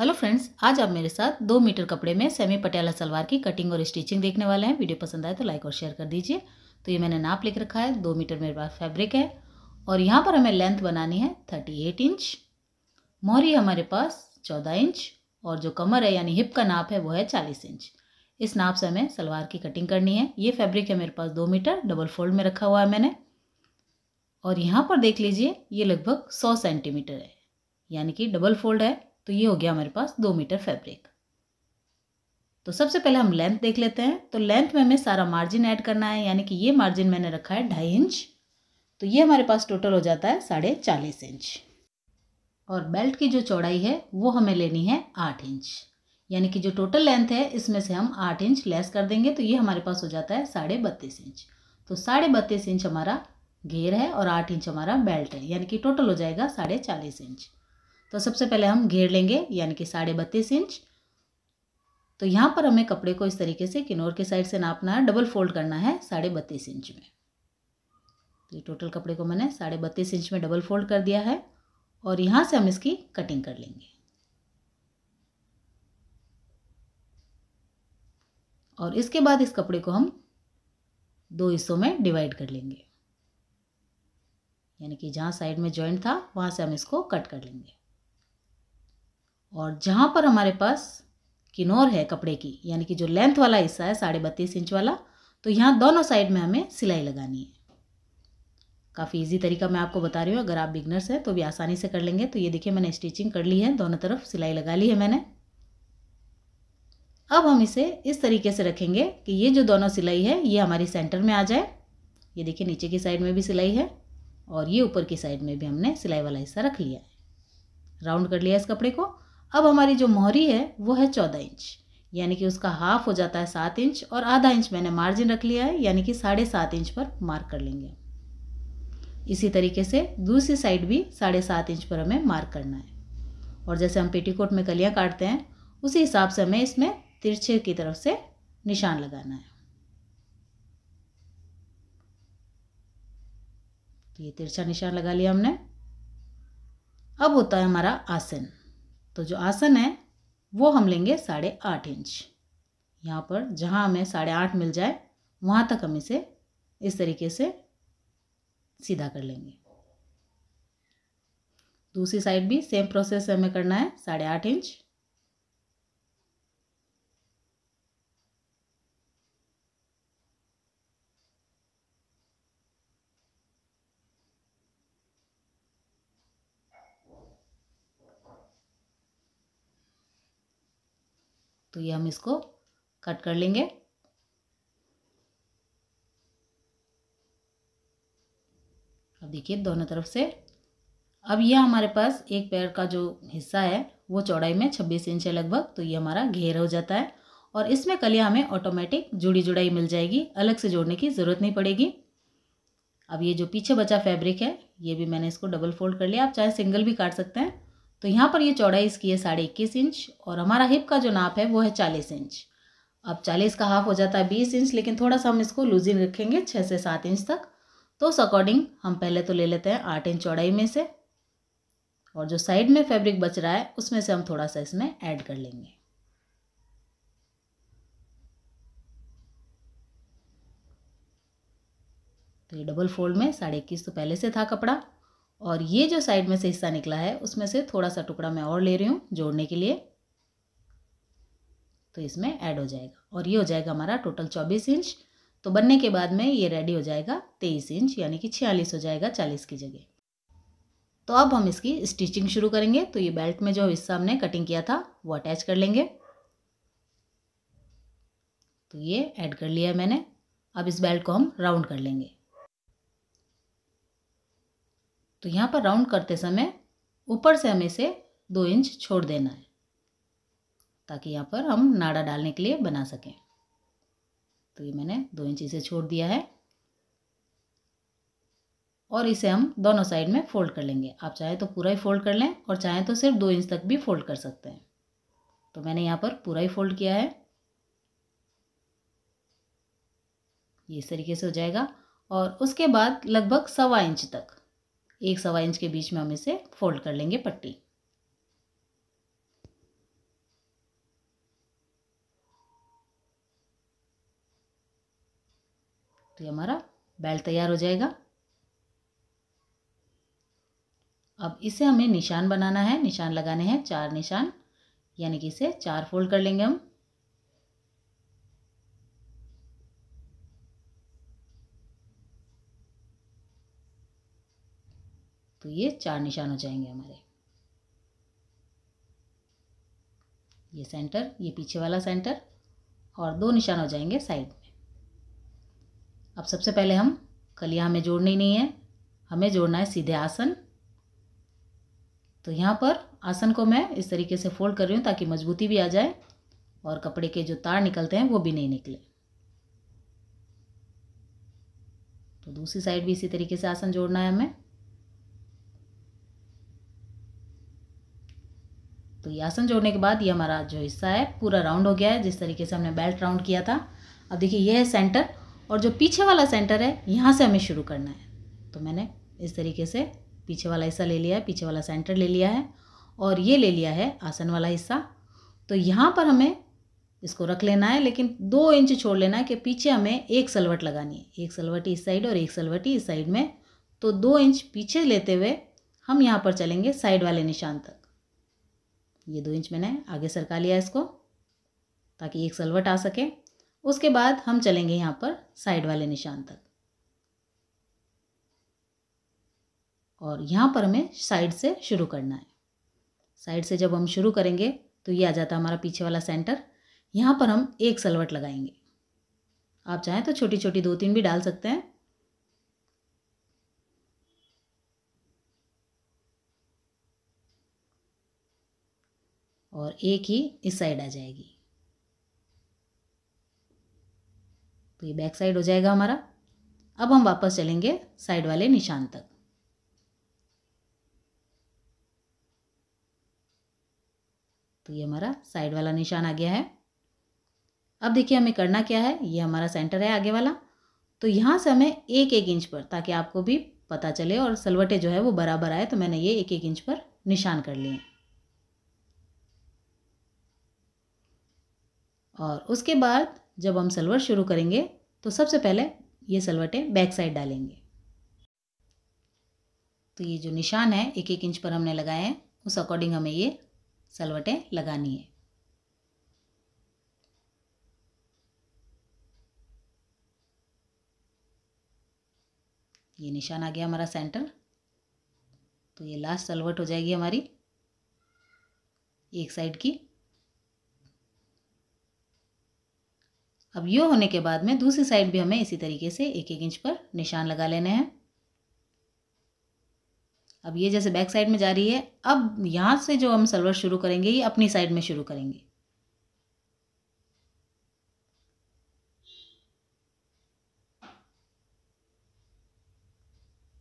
hello friends आज आप मेरे साथ दो मीटर कपड़े में सेमी पटियाला सलवार की कटिंग और स्टिचिंग देखने वाले हैं वीडियो पसंद आए तो लाइक और शेयर कर दीजिए तो ये मैंने नाप लिख रखा है दो मीटर मेरे पास फैब्रिक है और यहाँ पर हमें लेंथ बनानी है थर्टी एट इंच मोहरी हमारे पास चौदह इंच और जो कमर है यानी हिप का नाप है वो है चालीस इंच इस नाप से हमें सलवार की कटिंग करनी है ये फैब्रिक है मेरे पास दो मीटर डबल फोल्ड में रखा हुआ है मैंने और यहाँ पर देख लीजिए ये लगभग सौ सेंटीमीटर है यानी कि डबल फोल्ड है तो ये हो गया हमारे पास दो मीटर फैब्रिक तो सबसे पहले हम लेंथ देख लेते हैं तो लेंथ में हमें सारा मार्जिन ऐड करना है यानी कि ये मार्जिन मैंने रखा है ढाई इंच तो ये हमारे पास टोटल हो जाता है साढ़े चालीस इंच और बेल्ट की जो चौड़ाई है वो हमें लेनी है आठ इंच यानी कि जो टोटल लेंथ है इसमें से हम आठ इंच लेस कर देंगे तो ये हमारे पास हो जाता है साढ़े बत्तीस इंच तो साढ़े बत्तीस इंच हमारा घेर है और आठ इंच हमारा बेल्ट है यानी कि टोटल हो जाएगा साढ़े चालीस इंच तो सबसे पहले हम घेर लेंगे यानी कि साढ़े बत्तीस इंच तो यहाँ पर हमें कपड़े को इस तरीके से किनोर के साइड से नापना है डबल फोल्ड करना है साढ़े बत्तीस इंच में तो ये टोटल कपड़े को मैंने साढ़े बत्तीस इंच में डबल फोल्ड कर दिया है और यहाँ से हम इसकी कटिंग कर लेंगे और इसके बाद इस कपड़े को हम दो हिस्सों में डिवाइड कर लेंगे यानी कि जहाँ साइड में जॉइंट था वहाँ से हम इसको कट कर लेंगे और जहाँ पर हमारे पास किनोर है कपड़े की यानी कि जो लेंथ वाला हिस्सा है साढ़े बत्तीस इंच वाला तो यहाँ दोनों साइड में हमें सिलाई लगानी है काफ़ी इजी तरीका मैं आपको बता रही हूँ अगर आप बिगनर्स हैं तो भी आसानी से कर लेंगे तो ये देखिए मैंने स्टिचिंग कर ली है दोनों तरफ सिलाई लगा ली है मैंने अब हम इसे इस तरीके से रखेंगे कि ये जो दोनों सिलाई है ये हमारी सेंटर में आ जाए ये देखिए नीचे की साइड में भी सिलाई है और ये ऊपर की साइड में भी हमने सिलाई वाला हिस्सा रख लिया है राउंड कर लिया इस कपड़े को अब हमारी जो मोहरी है वो है चौदह इंच यानी कि उसका हाफ हो जाता है सात इंच और आधा इंच मैंने मार्जिन रख लिया है यानी कि साढ़े सात इंच पर मार्क कर लेंगे इसी तरीके से दूसरी साइड भी साढ़े सात इंच पर हमें मार्क करना है और जैसे हम पेटीकोट में कलियाँ काटते हैं उसी हिसाब से हमें इसमें तिरछे की तरफ से निशान लगाना है तो ये तिरछा निशान लगा लिया हमने अब होता है हमारा आसन तो जो आसन है वो हम लेंगे साढ़े आठ इंच यहाँ पर जहाँ हमें साढ़े आठ मिल जाए वहाँ तक हम इसे इस तरीके से सीधा कर लेंगे दूसरी साइड भी सेम प्रोसेस हमें करना है साढ़े आठ इंच तो ये हम इसको कट कर लेंगे अब देखिए दोनों तरफ से अब यह हमारे पास एक पैर का जो हिस्सा है वो चौड़ाई में छब्बीस इंच है लगभग तो ये हमारा घेर हो जाता है और इसमें कलियाँ हमें ऑटोमेटिक जुड़ी जुड़ाई मिल जाएगी अलग से जोड़ने की ज़रूरत नहीं पड़ेगी अब ये जो पीछे बचा फैब्रिक है ये भी मैंने इसको डबल फोल्ड कर लिया आप चाहे सिंगल भी काट सकते हैं तो यहाँ पर ये चौड़ाई इसकी है साढ़े इक्कीस इंच और हमारा हिप का जो नाप है वो है चालीस इंच अब चालीस का हाफ हो जाता है बीस इंच लेकिन थोड़ा सा हम इसको लूजिंग रखेंगे छः से सात इंच तक तो उस अकॉर्डिंग हम पहले तो ले लेते हैं आठ इंच चौड़ाई में से और जो साइड में फैब्रिक बच रहा है उसमें से हम थोड़ा सा इसमें ऐड कर लेंगे तो ये डबल फोल्ड में साढ़े इक्कीस तो पहले से था कपड़ा और ये जो साइड में से हिस्सा निकला है उसमें से थोड़ा सा टुकड़ा मैं और ले रही हूँ जोड़ने के लिए तो इसमें ऐड हो जाएगा और ये हो जाएगा हमारा टोटल चौबीस इंच तो बनने के बाद में ये रेडी हो जाएगा तेईस इंच यानी कि छियालीस हो जाएगा चालीस की जगह तो अब हम इसकी स्टिचिंग शुरू करेंगे तो ये बेल्ट में जो हिस्सा हमने कटिंग किया था वो अटैच कर लेंगे तो ये ऐड कर लिया मैंने अब इस बेल्ट को हम राउंड कर लेंगे तो यहाँ पर राउंड करते समय ऊपर से हमें इसे दो इंच छोड़ देना है ताकि यहाँ पर हम नाड़ा डालने के लिए बना सकें तो ये मैंने दो इंच इसे छोड़ दिया है और इसे हम दोनों साइड में फोल्ड कर लेंगे आप चाहें तो पूरा ही फोल्ड कर लें और चाहें तो सिर्फ दो इंच तक भी फोल्ड कर सकते हैं तो मैंने यहाँ पर पूरा ही फोल्ड किया है ये इस तरीके से हो जाएगा और उसके बाद लगभग सवा इंच तक एक सवा इंच के बीच में हम इसे फोल्ड कर लेंगे पट्टी तो ये हमारा बेल्ट तैयार हो जाएगा अब इसे हमें निशान बनाना है निशान लगाने हैं चार निशान यानी कि इसे चार फोल्ड कर लेंगे हम तो ये चार निशान हो जाएंगे हमारे ये सेंटर ये पीछे वाला सेंटर और दो निशान हो जाएंगे साइड में अब सबसे पहले हम कलिया हमें जोड़नी नहीं है हमें जोड़ना है सीधे आसन तो यहाँ पर आसन को मैं इस तरीके से फोल्ड कर रही हूँ ताकि मजबूती भी आ जाए और कपड़े के जो तार निकलते हैं वो भी नहीं निकले तो दूसरी साइड भी इसी तरीके से आसन जोड़ना है हमें तो ये आसन जोड़ने के बाद ये हमारा जो हिस्सा है पूरा राउंड हो गया है जिस तरीके से हमने बेल्ट राउंड किया था अब देखिए ये है सेंटर और जो पीछे वाला सेंटर है यहाँ से हमें शुरू करना है तो मैंने इस तरीके से पीछे वाला हिस्सा ले लिया है पीछे वाला सेंटर ले लिया है और ये ले लिया है आसन वाला हिस्सा तो यहाँ पर हमें इसको रख लेना है लेकिन दो इंच छोड़ लेना है कि पीछे हमें एक सलवट लगानी है एक सलवट इस साइड और एक सलवट इस साइड में तो दो इंच पीछे लेते हुए हम यहाँ पर चलेंगे साइड वाले निशान तक ये दो इंच मैंने आगे सरका लिया इसको ताकि एक सलवट आ सके उसके बाद हम चलेंगे यहाँ पर साइड वाले निशान तक और यहाँ पर हमें साइड से शुरू करना है साइड से जब हम शुरू करेंगे तो ये आ जाता है हमारा पीछे वाला सेंटर यहाँ पर हम एक सलवट लगाएंगे आप चाहें तो छोटी छोटी दो तीन भी डाल सकते हैं और एक ही इस साइड आ जाएगी तो ये बैक साइड हो जाएगा हमारा अब हम वापस चलेंगे साइड वाले निशान तक तो ये हमारा साइड वाला निशान आ गया है अब देखिए हमें करना क्या है ये हमारा सेंटर है आगे वाला तो यहाँ से हमें एक एक इंच पर ताकि आपको भी पता चले और सलवटे जो है वो बराबर आए तो मैंने ये एक एक इंच पर निशान कर लिए और उसके बाद जब हम सलवट शुरू करेंगे तो सबसे पहले ये सलवटें बैक साइड डालेंगे तो ये जो निशान है एक एक इंच पर हमने लगाए हैं उस अकॉर्डिंग हमें ये सलवटें लगानी है ये निशान आ गया हमारा सेंटर तो ये लास्ट सलवट हो जाएगी हमारी एक साइड की अब ये होने के बाद में दूसरी साइड भी हमें इसी तरीके से एक एक इंच पर निशान लगा लेने हैं अब ये जैसे बैक साइड में जा रही है अब यहाँ से जो हम सलवर शुरू करेंगे ये अपनी साइड में शुरू करेंगे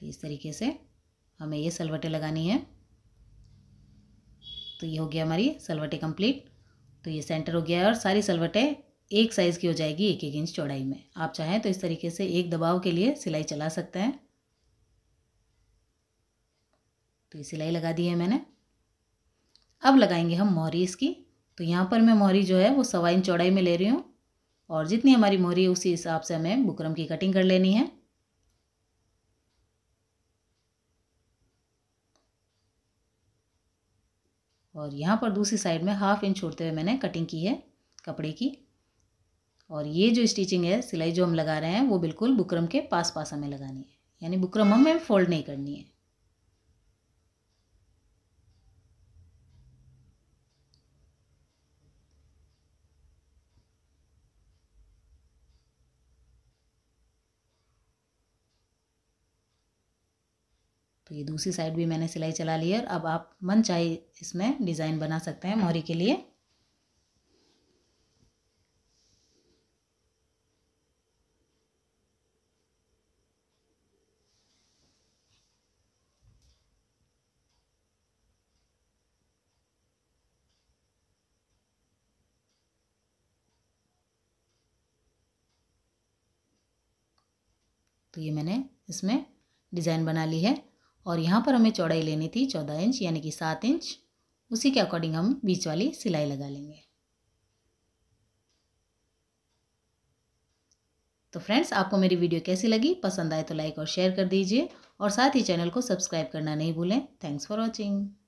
तो इस तरीके से हमें ये सलवटें लगानी है तो ये हो गया हमारी सलवटें कंप्लीट तो ये सेंटर हो गया है और सारी सलवटें एक साइज़ की हो जाएगी एक एक इंच चौड़ाई में आप चाहें तो इस तरीके से एक दबाव के लिए सिलाई चला सकते हैं तो ये सिलाई लगा दी है मैंने अब लगाएंगे हम मोहरी इसकी तो यहाँ पर मैं मोहरी जो है वो सवा इंच चौड़ाई में ले रही हूँ और जितनी हमारी मोहरी है उसी हिसाब से हमें बुकरम की कटिंग कर लेनी है और यहाँ पर दूसरी साइड में हाफ इंच छोड़ते हुए मैंने कटिंग की है कपड़े की और ये जो स्टिचिंग है सिलाई जो हम लगा रहे हैं वो बिल्कुल बुकरम के पास पास हमें लगानी है यानी बुकरम हमें फोल्ड नहीं करनी है तो ये दूसरी साइड भी मैंने सिलाई चला ली है और अब आप मन चाहे इसमें डिज़ाइन बना सकते हैं मोहरी के लिए तो ये मैंने इसमें डिज़ाइन बना ली है और यहाँ पर हमें चौड़ाई लेनी थी चौदह इंच यानी कि सात इंच उसी के अकॉर्डिंग हम बीच वाली सिलाई लगा लेंगे तो फ्रेंड्स आपको मेरी वीडियो कैसी लगी पसंद आए तो लाइक और शेयर कर दीजिए और साथ ही चैनल को सब्सक्राइब करना नहीं भूलें थैंक्स फॉर वॉचिंग